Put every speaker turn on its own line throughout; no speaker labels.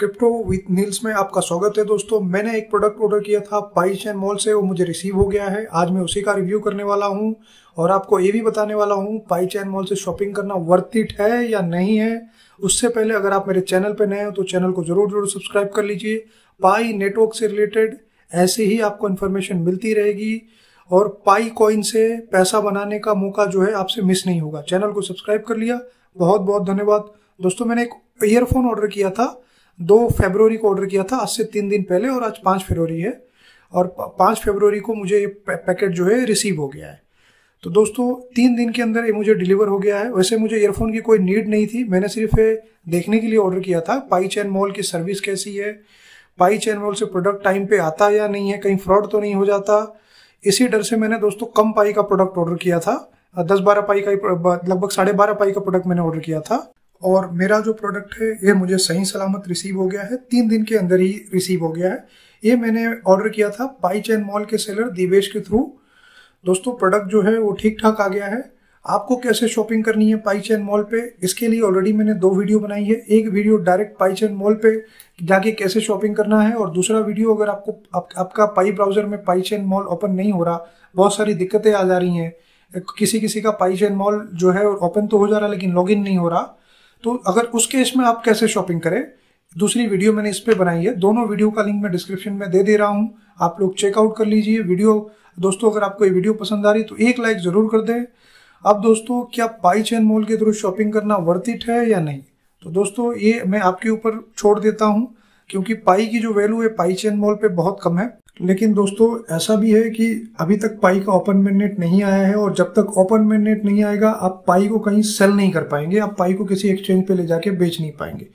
crypto with Niels में आपका स्वागत है दोस्तों मैंने एक प्रोडक्ट ऑर्डर किया था पाइस एंड मॉल से वो मुझे रिसीव हो गया है आज मैं उसी का रिव्यू करने वाला हूँ और आपको ये भी बताने वाला हूँ पाई एंड मॉल से शॉपिंग करना वर्थ इट है या नहीं है उससे पहले अगर आप मेरे चैनल पर नए हो तो चैनल को जरूर जरूर सब्सक्राइब कर लीजिए पाई नेटवर्क से रिलेटेड ऐसे ही आपको इन्फॉर्मेशन मिलती रहेगी और पाई कॉइन से पैसा बनाने का मौका जो है आपसे मिस नहीं होगा चैनल को सब्सक्राइब कर लिया बहुत बहुत धन्यवाद दोस्तों मैंने एक ईयरफोन ऑर्डर किया था दो फेबररी को ऑर्डर किया था आज से तीन दिन पहले और आज पाँच फरवरी है और पाँच फरवरी को मुझे ये पैकेट जो है रिसीव हो गया है तो दोस्तों तीन दिन के अंदर ये मुझे डिलीवर हो गया है वैसे मुझे ईयरफोन की कोई नीड नहीं थी मैंने सिर्फ देखने के लिए ऑर्डर किया था पाई चैन मॉल की सर्विस कैसी है पाई चैन मॉल से प्रोडक्ट टाइम पे आता या नहीं है कहीं फ्रॉड तो नहीं हो जाता इसी डर से मैंने दोस्तों कम पाई का प्रोडक्ट ऑर्डर किया था दस बारह पाई का लगभग साढ़े बारह पाई का प्रोडक्ट मैंने ऑर्डर किया था और मेरा जो प्रोडक्ट है ये मुझे सही सलामत रिसीव हो गया है तीन दिन के अंदर ही रिसीव हो गया है ये मैंने ऑर्डर किया था पाई चैन मॉल के सेलर दिवेश के थ्रू दोस्तों प्रोडक्ट जो है वो ठीक ठाक आ गया है आपको कैसे शॉपिंग करनी है पाई चैन मॉल पे इसके लिए ऑलरेडी मैंने दो वीडियो बनाई है एक video direct Pi chain mall पे जाके कैसे शॉपिंग करना है और दूसरा वीडियो अगर आपको आप, आपका पाई ब्राउजर में पाई चैन मॉल ओपन नहीं हो रहा बहुत सारी दिक्कतें आ जा रही हैं किसी किसी का पाई चैन मॉल जो है ओपन तो हो जा रहा है लेकिन लॉग नहीं हो रहा तो अगर उस केस में आप कैसे शॉपिंग करें दूसरी वीडियो मैंने इस पर बनाई है दोनों वीडियो का लिंक मैं डिस्क्रिप्शन में दे दे रहा हूँ आप लोग चेकआउट कर लीजिए वीडियो दोस्तों अगर आपको ये वीडियो पसंद आ रही तो एक लाइक ज़रूर कर दें अब दोस्तों क्या पाई चैन मॉल के थ्रू शॉपिंग करना वर्थिट है या नहीं तो दोस्तों ये मैं आपके ऊपर छोड़ देता हूँ क्योंकि पाई की जो वैल्यू है पाई चैन मॉल पे बहुत कम है लेकिन दोस्तों ऐसा भी है कि अभी तक पाई का ओपन मैंडेट नहीं आया है और जब तक ओपन मैंडेट नहीं आएगा आप पाई को कहीं सेल नहीं कर पाएंगे आप पाई को किसी एक्सचेंज पे ले जाके बेच नहीं पाएंगे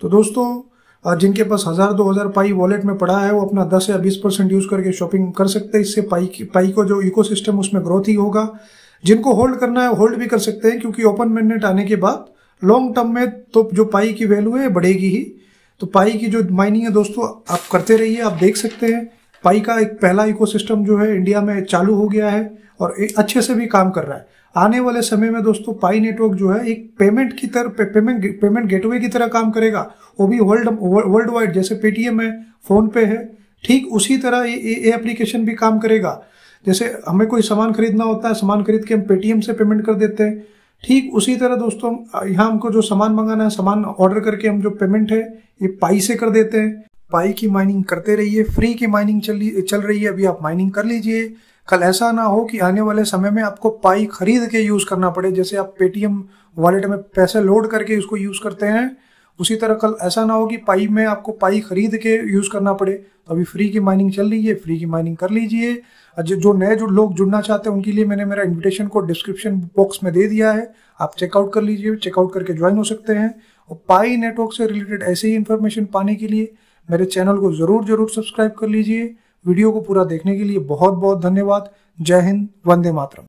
तो दोस्तों जिनके पास हज़ार दो हज़ार पाई वॉलेट में पड़ा है वो अपना दस या बीस परसेंट यूज़ करके शॉपिंग कर सकते हैं इससे पाई की पाई को जो इको उसमें ग्रोथ ही होगा जिनको होल्ड करना है होल्ड भी कर सकते हैं क्योंकि ओपन मैंडेट आने के बाद लॉन्ग टर्म में तो जो पाई की वैल्यू है बढ़ेगी ही तो पाई की जो माइनिंग है दोस्तों आप करते रहिए आप देख सकते हैं पाई का एक पहला इकोसिस्टम जो है इंडिया में चालू हो गया है और अच्छे से भी काम कर रहा है आने वाले समय में दोस्तों पाई नेटवर्क जो है एक पेमेंट की तरह पे, पेमेंट पेमेंट गेटवे की तरह काम करेगा वो भी वर्ल्ड वर्ल्ड वाइड जैसे पेटीएम है फोन पे है ठीक उसी तरह ये एप्लीकेशन भी काम करेगा जैसे हमें कोई सामान खरीदना होता है सामान खरीद के हम पेटीएम से पेमेंट कर देते हैं ठीक उसी तरह दोस्तों यहाँ हमको जो सामान मंगाना है सामान ऑर्डर करके हम जो पेमेंट है ये पाई से कर देते हैं पाई की माइनिंग करते रहिए फ्री की माइनिंग चल चल रही है अभी आप माइनिंग कर लीजिए कल ऐसा ना हो कि आने वाले समय में आपको पाई खरीद के यूज़ करना पड़े जैसे आप पेटीएम वॉलेट में पैसे लोड करके उसको यूज़ करते हैं उसी तरह कल ऐसा ना हो कि पाई में आपको पाई खरीद के यूज़ करना पड़े तो अभी फ्री की माइनिंग चल रही है फ्री की माइनिंग कर लीजिए जो नए जो लोग जुड़ना चाहते हैं उनके लिए मैंने मेरा इन्विटेशन को डिस्क्रिप्शन बॉक्स में दे दिया है आप चेकआउट कर लीजिए चेकआउट करके ज्वाइन हो सकते हैं और पाई नेटवर्क से रिलेटेड ऐसे ही इन्फॉर्मेशन पाने के लिए मेरे चैनल को ज़रूर ज़रूर सब्सक्राइब कर लीजिए वीडियो को पूरा देखने के लिए बहुत बहुत धन्यवाद जय हिंद वंदे मातरम